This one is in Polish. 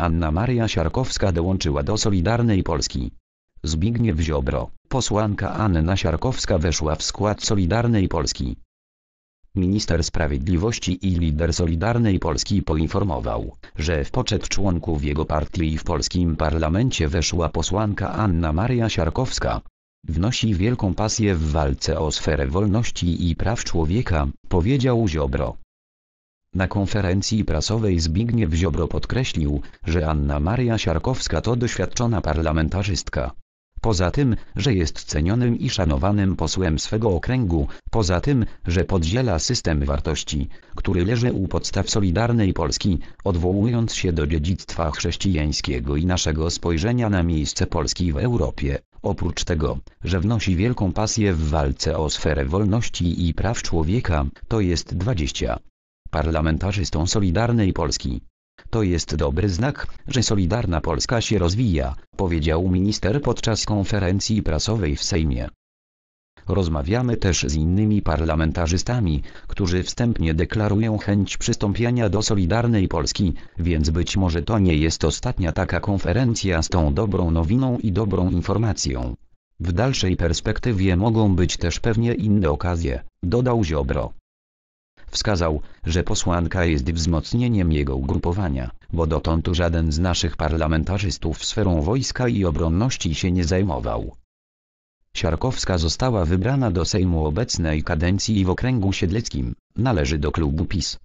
Anna Maria Siarkowska dołączyła do Solidarnej Polski. Zbigniew Ziobro, posłanka Anna Siarkowska weszła w skład Solidarnej Polski. Minister Sprawiedliwości i lider Solidarnej Polski poinformował, że w poczet członków jego partii i w polskim parlamencie weszła posłanka Anna Maria Siarkowska. Wnosi wielką pasję w walce o sferę wolności i praw człowieka, powiedział Ziobro. Na konferencji prasowej Zbigniew Ziobro podkreślił, że Anna Maria Siarkowska to doświadczona parlamentarzystka. Poza tym, że jest cenionym i szanowanym posłem swego okręgu, poza tym, że podziela system wartości, który leży u podstaw Solidarnej Polski, odwołując się do dziedzictwa chrześcijańskiego i naszego spojrzenia na miejsce Polski w Europie, oprócz tego, że wnosi wielką pasję w walce o sferę wolności i praw człowieka, to jest 20 parlamentarzystą Solidarnej Polski. To jest dobry znak, że Solidarna Polska się rozwija, powiedział minister podczas konferencji prasowej w Sejmie. Rozmawiamy też z innymi parlamentarzystami, którzy wstępnie deklarują chęć przystąpienia do Solidarnej Polski, więc być może to nie jest ostatnia taka konferencja z tą dobrą nowiną i dobrą informacją. W dalszej perspektywie mogą być też pewnie inne okazje, dodał Ziobro. Wskazał, że posłanka jest wzmocnieniem jego ugrupowania, bo dotąd żaden z naszych parlamentarzystów sferą wojska i obronności się nie zajmował. Siarkowska została wybrana do Sejmu obecnej kadencji i w okręgu siedleckim, należy do klubu PiS.